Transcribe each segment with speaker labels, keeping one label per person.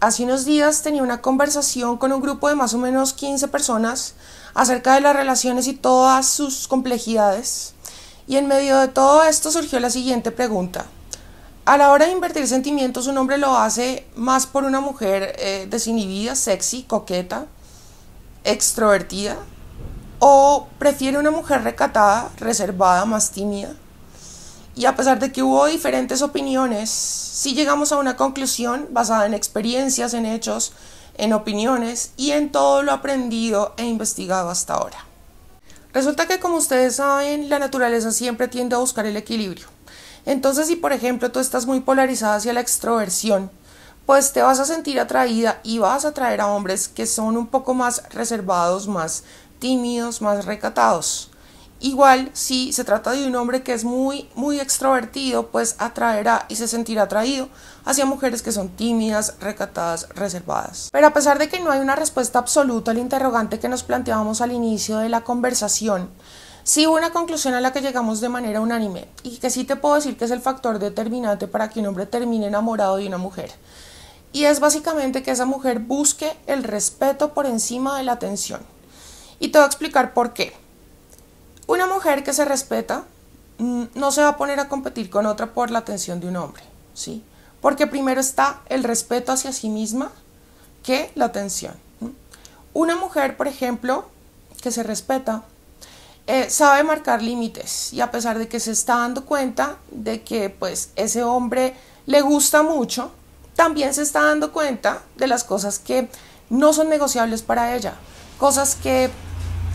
Speaker 1: hace unos días tenía una conversación con un grupo de más o menos 15 personas acerca de las relaciones y todas sus complejidades. Y en medio de todo esto surgió la siguiente pregunta. A la hora de invertir sentimientos, un hombre lo hace más por una mujer eh, desinhibida, sexy, coqueta, extrovertida, o prefiere una mujer recatada, reservada, más tímida. Y a pesar de que hubo diferentes opiniones, sí llegamos a una conclusión basada en experiencias, en hechos, en opiniones y en todo lo aprendido e investigado hasta ahora. Resulta que como ustedes saben, la naturaleza siempre tiende a buscar el equilibrio. Entonces si por ejemplo tú estás muy polarizada hacia la extroversión, pues te vas a sentir atraída y vas a atraer a hombres que son un poco más reservados, más tímidos, más recatados. Igual, si se trata de un hombre que es muy, muy extrovertido, pues atraerá y se sentirá atraído hacia mujeres que son tímidas, recatadas, reservadas. Pero a pesar de que no hay una respuesta absoluta al interrogante que nos planteábamos al inicio de la conversación, sí hubo una conclusión a la que llegamos de manera unánime, y que sí te puedo decir que es el factor determinante para que un hombre termine enamorado de una mujer. Y es básicamente que esa mujer busque el respeto por encima de la atención. Y te voy a explicar por qué. Una mujer que se respeta mm, no se va a poner a competir con otra por la atención de un hombre, ¿sí? Porque primero está el respeto hacia sí misma que la atención. Una mujer, por ejemplo, que se respeta, eh, sabe marcar límites y a pesar de que se está dando cuenta de que pues ese hombre le gusta mucho, también se está dando cuenta de las cosas que no son negociables para ella, cosas que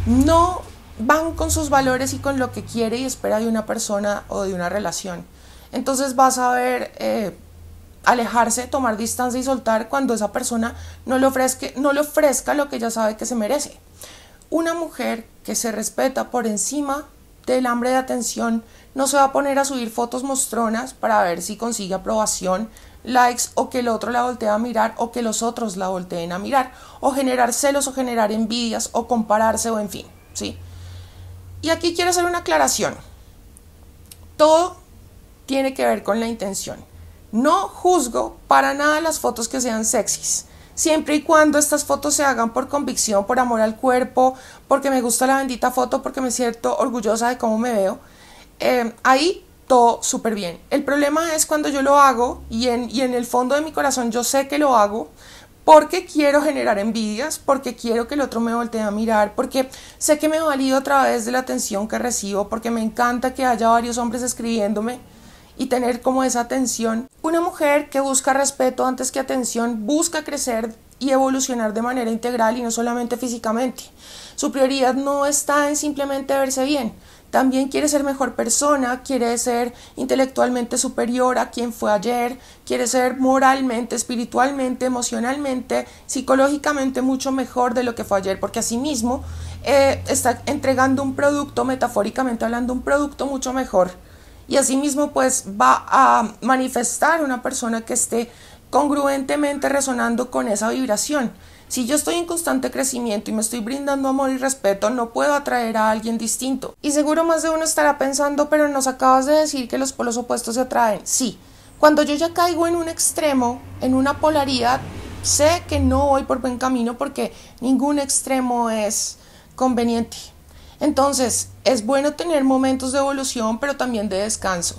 Speaker 1: no van con sus valores y con lo que quiere y espera de una persona o de una relación. Entonces vas a ver eh, alejarse, tomar distancia y soltar cuando esa persona no le, ofrezca, no le ofrezca lo que ella sabe que se merece. Una mujer que se respeta por encima del hambre de atención no se va a poner a subir fotos mostronas para ver si consigue aprobación, likes o que el otro la voltee a mirar o que los otros la volteen a mirar o generar celos o generar envidias o compararse o en fin, ¿sí? Y aquí quiero hacer una aclaración. Todo tiene que ver con la intención. No juzgo para nada las fotos que sean sexys, siempre y cuando estas fotos se hagan por convicción, por amor al cuerpo, porque me gusta la bendita foto, porque me siento orgullosa de cómo me veo. Em, ahí todo súper bien. El problema es cuando yo lo hago y en el fondo de mi corazón yo sé que lo hago, porque quiero generar envidias, porque quiero que el otro me voltee a mirar, porque sé que me valido a través de la atención que recibo, porque me encanta que haya varios hombres escribiéndome y tener como esa atención. Una mujer que busca respeto antes que atención busca crecer y evolucionar de manera integral y no solamente físicamente. Su prioridad no está en simplemente verse bien, también quiere ser mejor persona, quiere ser intelectualmente superior a quien fue ayer, quiere ser moralmente, espiritualmente, emocionalmente, psicológicamente mucho mejor de lo que fue ayer, porque asimismo eh, está entregando un producto, metafóricamente hablando, un producto mucho mejor. Y asimismo, pues va a manifestar una persona que esté congruentemente resonando con esa vibración. Si yo estoy en constante crecimiento y me estoy brindando amor y respeto, no puedo atraer a alguien distinto. Y seguro más de uno estará pensando, pero nos acabas de decir que los polos opuestos se atraen. Sí, cuando yo ya caigo en un extremo, en una polaridad, sé que no voy por buen camino porque ningún extremo es conveniente. Entonces, es bueno tener momentos de evolución, pero también de descanso.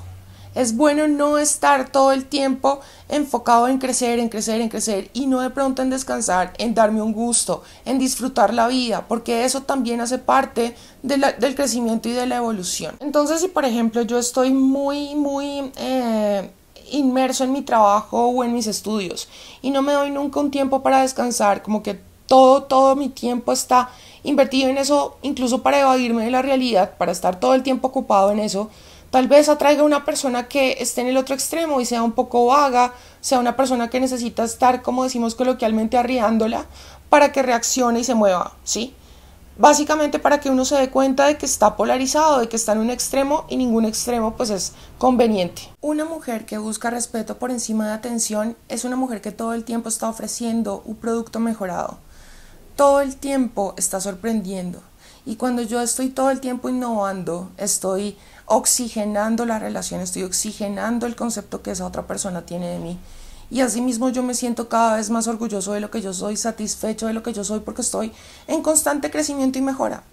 Speaker 1: Es bueno no estar todo el tiempo enfocado en crecer, en crecer, en crecer y no de pronto en descansar, en darme un gusto, en disfrutar la vida, porque eso también hace parte del crecimiento y de la evolución. Entonces, si por ejemplo yo estoy muy, muy... Eh, inmerso en mi trabajo o en mis estudios y no me doy nunca un tiempo para descansar, como que todo, todo mi tiempo está invertido en eso, incluso para evadirme de la realidad, para estar todo el tiempo ocupado en eso, Tal vez atraiga una persona que esté en el otro extremo y sea un poco vaga, sea una persona que necesita estar, como decimos coloquialmente, arriándola para que reaccione y se mueva, ¿sí? Básicamente para que uno se dé cuenta de que está polarizado, de que está en un extremo y ningún extremo pues es conveniente. Una mujer que busca respeto por encima de atención es una mujer que todo el tiempo está ofreciendo un producto mejorado. Todo el tiempo está sorprendiendo. Y cuando yo estoy todo el tiempo innovando, estoy oxigenando la relación, estoy oxigenando el concepto que esa otra persona tiene de mí. Y asimismo yo me siento cada vez más orgulloso de lo que yo soy, satisfecho de lo que yo soy, porque estoy en constante crecimiento y mejora.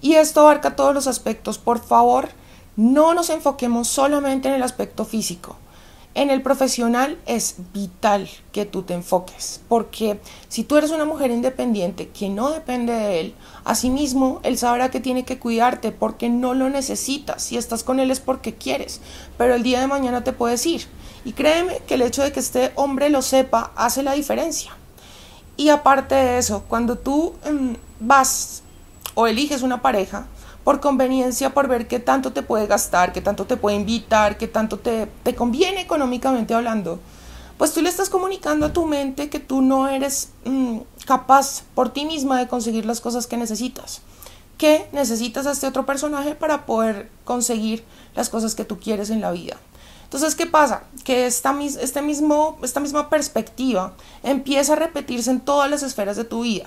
Speaker 1: Y esto abarca todos los aspectos. Por favor, no nos enfoquemos solamente en el aspecto físico. En el profesional es vital que tú te enfoques, porque si tú eres una mujer independiente que no depende de él, asimismo él sabrá que tiene que cuidarte porque no lo necesitas. Si estás con él es porque quieres, pero el día de mañana te puedes ir. Y créeme que el hecho de que este hombre lo sepa hace la diferencia. Y aparte de eso, cuando tú em, vas o eliges una pareja, por conveniencia, por ver qué tanto te puede gastar, qué tanto te puede invitar, qué tanto te, conviene económicamente hablando, pues tú le estás comunicando a tu mente que tú no eres mm, capaz por ti misma de conseguir las cosas que necesitas, que necesitas a este otro personaje para poder conseguir las cosas que tú quieres en la vida. Entonces, ¿qué pasa? Que esta, este mismo, esta misma perspectiva empieza a repetirse en todas las esferas de tu vida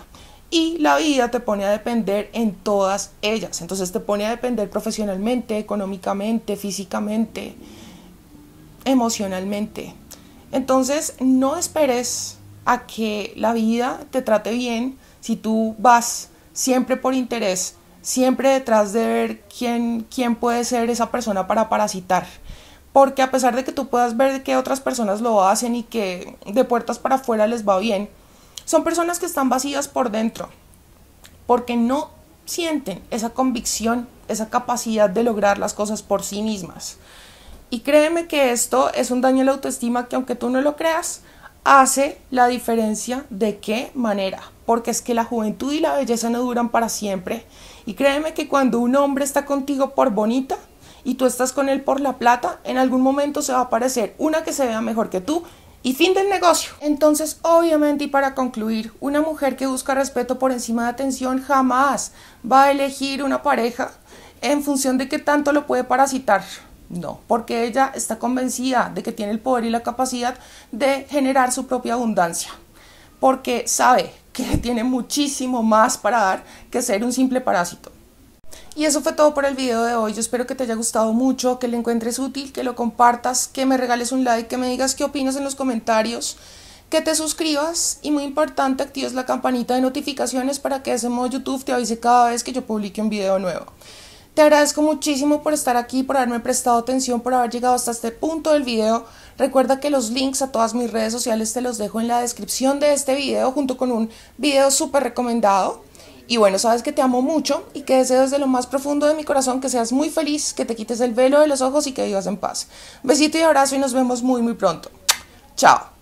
Speaker 1: y la vida te pone a depender en todas ellas. Entonces te pone a depender profesionalmente, económicamente, físicamente, emocionalmente. Entonces no esperes a que la vida te trate bien si tú vas siempre por interés, siempre detrás de ver quién, quién puede ser esa persona para parasitar. Porque a pesar de que tú puedas ver que otras personas lo hacen y que de puertas para afuera les va bien, son personas que están vacías por dentro, porque no sienten esa convicción, esa capacidad de lograr las cosas por sí mismas. Y créeme que esto es un daño a la autoestima que aunque tú no lo creas, hace la diferencia de qué manera, porque es que la juventud y la belleza no duran para siempre. Y créeme que cuando un hombre está contigo por bonita y tú estás con él por la plata, en algún momento se va a aparecer una que se vea mejor que tú y fin del negocio. Entonces, obviamente y para concluir, una mujer que busca respeto por encima de atención jamás va a elegir una pareja en función de qué tanto lo puede parasitar. No, porque ella está convencida de que tiene el poder y la capacidad de generar su propia abundancia, porque sabe que tiene muchísimo más para dar que ser un simple parásito. Y eso fue todo por el video de hoy. Yo espero que te haya gustado mucho, que lo encuentres útil, que lo compartas, que me regales un like, que me digas qué opinas en los comentarios, que te suscribas y muy importante actives la campanita de notificaciones para que ese modo YouTube te avise cada vez que yo publique un video nuevo. Te agradezco muchísimo por estar aquí, por haberme prestado atención, por haber llegado hasta este punto del video. Recuerda que los links a todas mis redes sociales te los dejo en la descripción de este video junto con un video súper recomendado. Y bueno, sabes que te amo mucho y que deseo desde lo más profundo de mi corazón que seas muy feliz, que te quites el velo de los ojos y que vivas en paz. Besito y abrazo y nos vemos muy muy pronto. Chao.